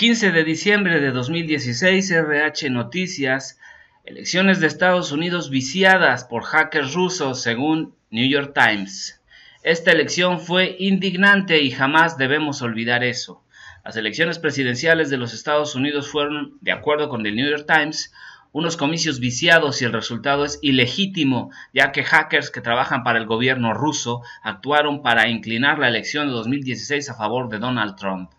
15 de diciembre de 2016, RH Noticias, elecciones de Estados Unidos viciadas por hackers rusos, según New York Times. Esta elección fue indignante y jamás debemos olvidar eso. Las elecciones presidenciales de los Estados Unidos fueron, de acuerdo con el New York Times, unos comicios viciados y el resultado es ilegítimo, ya que hackers que trabajan para el gobierno ruso actuaron para inclinar la elección de 2016 a favor de Donald Trump.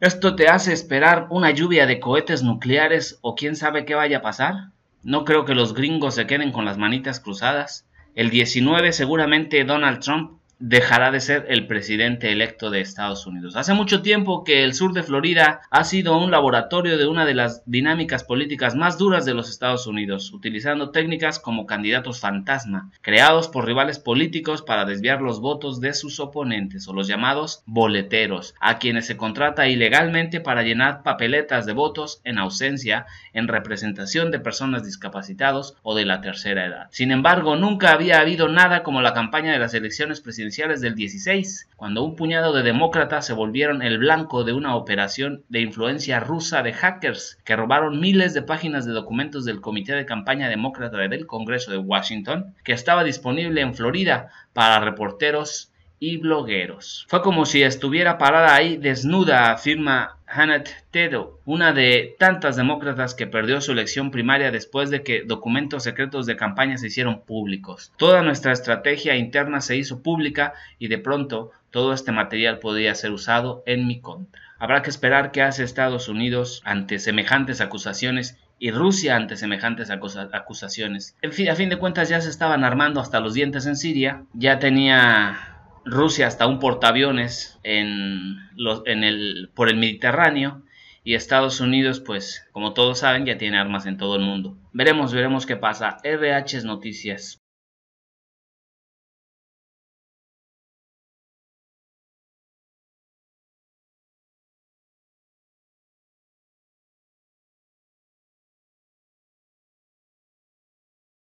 ¿Esto te hace esperar una lluvia de cohetes nucleares o quién sabe qué vaya a pasar? No creo que los gringos se queden con las manitas cruzadas. El 19 seguramente Donald Trump dejará de ser el presidente electo de Estados Unidos. Hace mucho tiempo que el sur de Florida ha sido un laboratorio de una de las dinámicas políticas más duras de los Estados Unidos, utilizando técnicas como candidatos fantasma, creados por rivales políticos para desviar los votos de sus oponentes, o los llamados boleteros, a quienes se contrata ilegalmente para llenar papeletas de votos en ausencia, en representación de personas discapacitados o de la tercera edad. Sin embargo, nunca había habido nada como la campaña de las elecciones presidenciales del 16, cuando un puñado de demócratas se volvieron el blanco de una operación de influencia rusa de hackers que robaron miles de páginas de documentos del Comité de Campaña Demócrata del Congreso de Washington, que estaba disponible en Florida para reporteros y blogueros. Fue como si estuviera parada ahí desnuda, afirma Hannah Tedo, una de tantas demócratas que perdió su elección primaria después de que documentos secretos de campaña se hicieron públicos. Toda nuestra estrategia interna se hizo pública y de pronto todo este material podría ser usado en mi contra. Habrá que esperar qué hace Estados Unidos ante semejantes acusaciones y Rusia ante semejantes acusaciones. En fin, a fin de cuentas ya se estaban armando hasta los dientes en Siria, ya tenía Rusia hasta un portaaviones en, en el, por el Mediterráneo y Estados Unidos, pues como todos saben, ya tiene armas en todo el mundo. Veremos, veremos qué pasa. RH e Noticias.